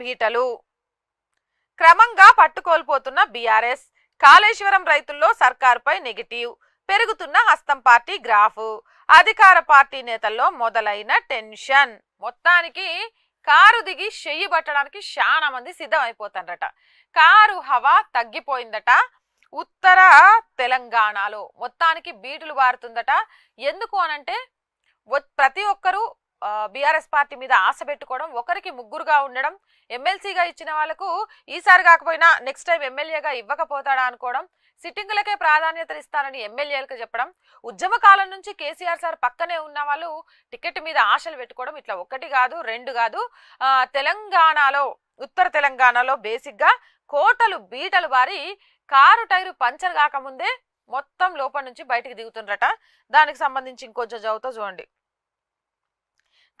బీటలు క్రమంగా పట్టుకోల్పోతున్న బీఆర్ఎస్ కాళేశ్వరం రైతుల్లో సర్కారుపై నెగిటివ్ పెరుగుతున్న హస్తం పార్టీ గ్రాఫ్ అధికార పార్టీ నేతల్లో మొదలైన టెన్షన్ మొత్తానికి కారు దిగి చెయ్యి పట్టడానికి చాలా మంది సిద్ధమైపోతారట కారు హవా తగ్గిపోయిందట ఉత్తర తెలంగాణలో మొత్తానికి బీటులు బారుతుందట ఎందుకు అనంటే ప్రతి ఒక్కరూ బీఆర్ఎస్ పార్టీ మీద ఆశ పెట్టుకోవడం ఒకరికి ముగ్గురుగా ఉండడం ఎమ్మెల్సీగా ఇచ్చిన వాళ్ళకు ఈసారి కాకపోయినా నెక్స్ట్ టైం ఎమ్మెల్యేగా ఇవ్వకపోతాడా అనుకోవడం సిట్టింగులకే ఇస్తానని ఎమ్మెల్యేలకు చెప్పడం ఉద్యమకాలం నుంచి కేసీఆర్ సార్ పక్కనే ఉన్న వాళ్ళు టికెట్ మీద ఆశలు పెట్టుకోవడం ఇట్లా ఒకటి కాదు రెండు కాదు తెలంగాణలో ఉత్తర తెలంగాణలో బేసిక్గా కోటలు బీటలు బారి కారు టైరు పంచర్ కాకముందే మొత్తం లోపల నుంచి బయటకు దిగుతుండ్రట దానికి సంబంధించి ఇంకొంచెం చదువుతా చూడండి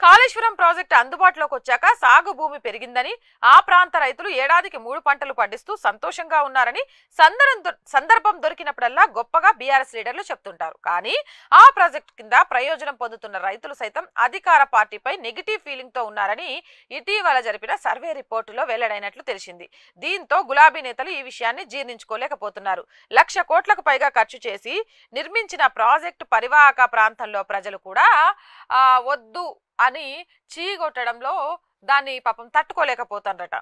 కాళేశ్వరం ప్రాజెక్టు అందుబాటులోకి వచ్చాక సాగు భూమి పెరిగిందని ఆ ప్రాంత రైతులు ఏడాదికి మూడు పంటలు పండిస్తూ సంతోషంగా ఉన్నారని సందర్భం దొరికినప్పుడల్లా గొప్పగా బీఆర్ఎస్ లీడర్లు చెప్తుంటారు కానీ ఆ ప్రాజెక్టు కింద ప్రయోజనం పొందుతున్న రైతులు సైతం అధికార పార్టీపై నెగిటివ్ ఫీలింగ్ తో ఉన్నారని ఇటీవల జరిపిన సర్వే రిపోర్టులో వెల్లడైనట్లు తెలిసింది దీంతో గులాబీ నేతలు ఈ విషయాన్ని జీర్ణించుకోలేకపోతున్నారు లక్ష కోట్లకు పైగా ఖర్చు చేసి నిర్మించిన ప్రాజెక్టు పరివాహక ప్రాంతంలో ప్రజలు కూడా వద్దు అని చీగొట్టడంలో దాన్ని పాపం తట్టుకోలేకపోతుందట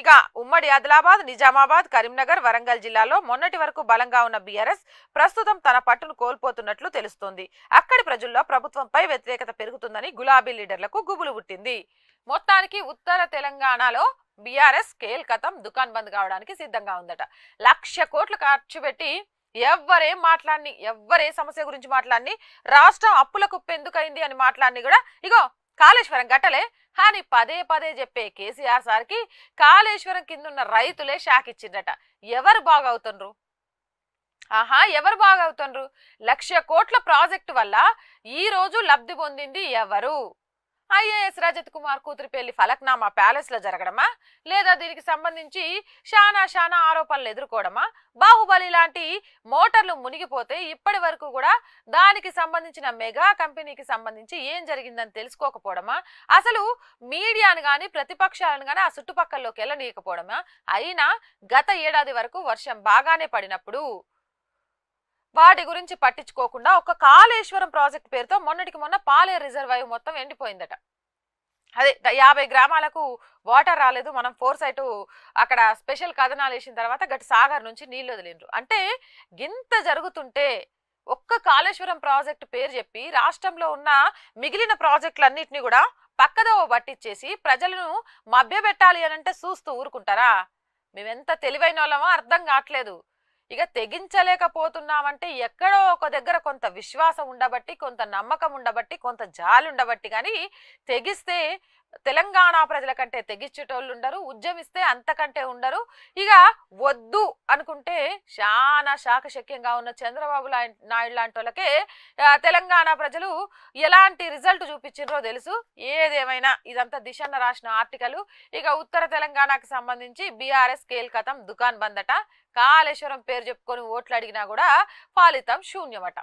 ఇక ఉమ్మడి ఆదిలాబాద్ నిజామాబాద్ కరీంనగర్ వరంగల్ జిల్లాలో మొన్నటి వరకు బలంగా ఉన్న బీఆర్ఎస్ ప్రస్తుతం తన పట్టును కోల్పోతున్నట్లు తెలుస్తోంది అక్కడి ప్రజల్లో ప్రభుత్వంపై వ్యతిరేకత పెరుగుతుందని గులాబీ లీడర్లకు గుబులు పుట్టింది మొత్తానికి ఉత్తర తెలంగాణలో బీఆర్ఎస్ కేల్కతం దుకాన్ బంద్ కావడానికి సిద్ధంగా ఉందట లక్ష కోట్లు ఖర్చు పెట్టి ఎవ్వరే మాట్లాడిని ఎవ్వరే సమస్య గురించి మాట్లాడిని రాష్ట్రం అప్పుల ఎందుకైంది అని మాట్లాడిని కూడా ఇగో కాళేశ్వరం గట్టలే అని పదే పదే చెప్పే కేసీఆర్ సార్కి కాళేశ్వరం కింద ఉన్న రైతులే షాక్ ఇచ్చిందట ఎవరు బాగవుతుండ్రు ఆహా ఎవరు బాగవుతుండ్రు లక్ష కోట్ల ప్రాజెక్టు వల్ల ఈ రోజు లబ్ధి పొందింది ఎవరు ఐఏఎస్ రజత్ కుమార్ కూతురి పెళ్లి ఫలక్నామా ప్యాలెస్ లో జరగడమా లేదా దీనికి సంబంధించి షానా షానా ఆరోపణలు ఎదుర్కోవడమా బాహుబలి లాంటి మోటార్లు మునిగిపోతే ఇప్పటి వరకు కూడా దానికి సంబంధించిన మెగా కంపెనీకి సంబంధించి ఏం జరిగిందని తెలుసుకోకపోవడమా అసలు మీడియాను గాని ప్రతిపక్షాలను గాని ఆ చుట్టుపక్కల్లోకి వెళ్ళనీయకపోవడమా అయినా గత ఏడాది వరకు వర్షం బాగానే పడినప్పుడు వాటి గురించి పట్టించుకోకుండా ఒక కాళేశ్వరం ప్రాజెక్ట్ పేరుతో మొన్నటికి మొన్న పాలే రిజర్వాయర్ మొత్తం ఎండిపోయిందట అదే యాభై గ్రామాలకు వాటర్ రాలేదు మనం ఫోర్ సైట్ అక్కడ స్పెషల్ కథనాలు వేసిన తర్వాత గట్టి సాగర్ నుంచి నీళ్లు వదిలిండ్రు అంటే గింత జరుగుతుంటే ఒక్క కాళేశ్వరం ప్రాజెక్టు పేరు చెప్పి రాష్ట్రంలో ఉన్న మిగిలిన ప్రాజెక్టులన్నింటినీ కూడా పక్కదో పట్టించేసి ప్రజలను మభ్యపెట్టాలి అని అంటే చూస్తూ ఊరుకుంటారా మేమెంత తెలివైన వాళ్ళమో అర్థం కావట్లేదు ఇక తెగించలేకపోతున్నామంటే ఎక్కడో ఒక దగ్గర కొంత విశ్వాసం ఉండబట్టి కొంత నమ్మకం ఉండబట్టి కొంత జాలి ఉండబట్టి కానీ తెగిస్తే తెలంగాణ ప్రజల కంటే తెగించేటోళ్ళు ఉండరు ఉద్యమిస్తే అంతకంటే ఉండరు ఇక వద్దు అనుకుంటే చాలా శాఖశక్యంగా ఉన్న చంద్రబాబు నాయుడు లాంటి వాళ్ళకే తెలంగాణ ప్రజలు ఎలాంటి రిజల్ట్ చూపించారో తెలుసు ఏదేమైనా ఇదంతా దిశన్న రాసిన ఆర్టికల్ ఇక ఉత్తర తెలంగాణకు సంబంధించి బీఆర్ఎస్ కేల్ కథం దుకాన్ బందట కాళేశ్వరం పేరు చెప్పుకొని ఓట్లు అడిగినా కూడా ఫలితం శూన్యమట